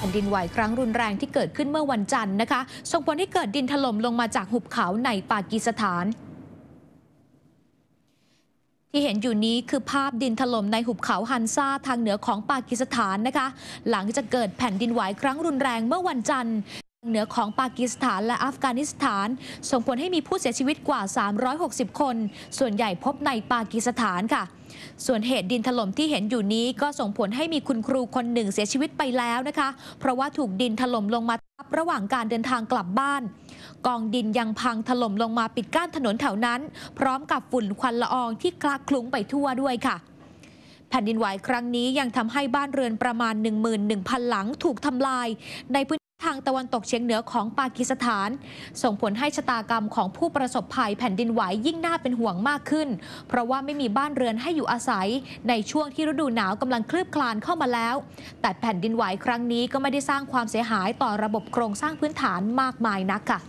แผ่นดินไหวครั้งรุนแรงที่เกิดขึ้นเมื่อวันจันทร์นะคะส่งผลให้เกิดดินถล่มลงมาจากหุบเขาในปากีสถาน ที่เห็นอยู่นี้คือภาพดินถล่มในหุบเขาฮันซาทางเหนือของปากีสถานนะคะ หลังจากเกิดแผ่นดินไหวครั้งรุนแรงเมื่อวันจันทร์เหนือของปากีสถาน และอัฟกานิสถาน ส่งผลให้มีผู้เสียชีวิตกว่า 360 คน ส่วนใหญ่พบในปากีสถานค่ะ ส่วนเหตุดินถล่มที่เห็นอยู่นี้ก็ส่งผลให้มีคุณครูคนหนึ่งเสียชีวิตไปแล้วนะคะ เพราะว่าถูกดินถล่มลงมาทับระหว่างการเดินทางกลับบ้าน กองดินยังพังถล่มลงมาปิดกั้นถนนแถวนั้น พร้อมกับฝุ่นควันละอองที่คลาคลุ้งไปทั่วด้วยค่ะ แผ่นดินไหวครั้งนี้ยังทำให้บ้านเรือนประมาณ 11,000 หลังถูกทำลาย ในพื้นทางตะวันตกเฉียงเหนือของปากีสถาน ส่งผลให้ชะตากรรมของผู้ประสบภัยแผ่นดินไหวยิ่งน่าเป็นห่วงมากขึ้นเพราะว่าไม่มีบ้านเรือนให้อยู่อาศัย ในช่วงที่ฤดูหนาวกำลังคลืบคลานเข้ามาแล้ว แต่แผ่นดินไหวครั้งนี้ก็ไม่ได้สร้างความเสียหายต่อระบบโครงสร้างพื้นฐานมากมายนักค่ะ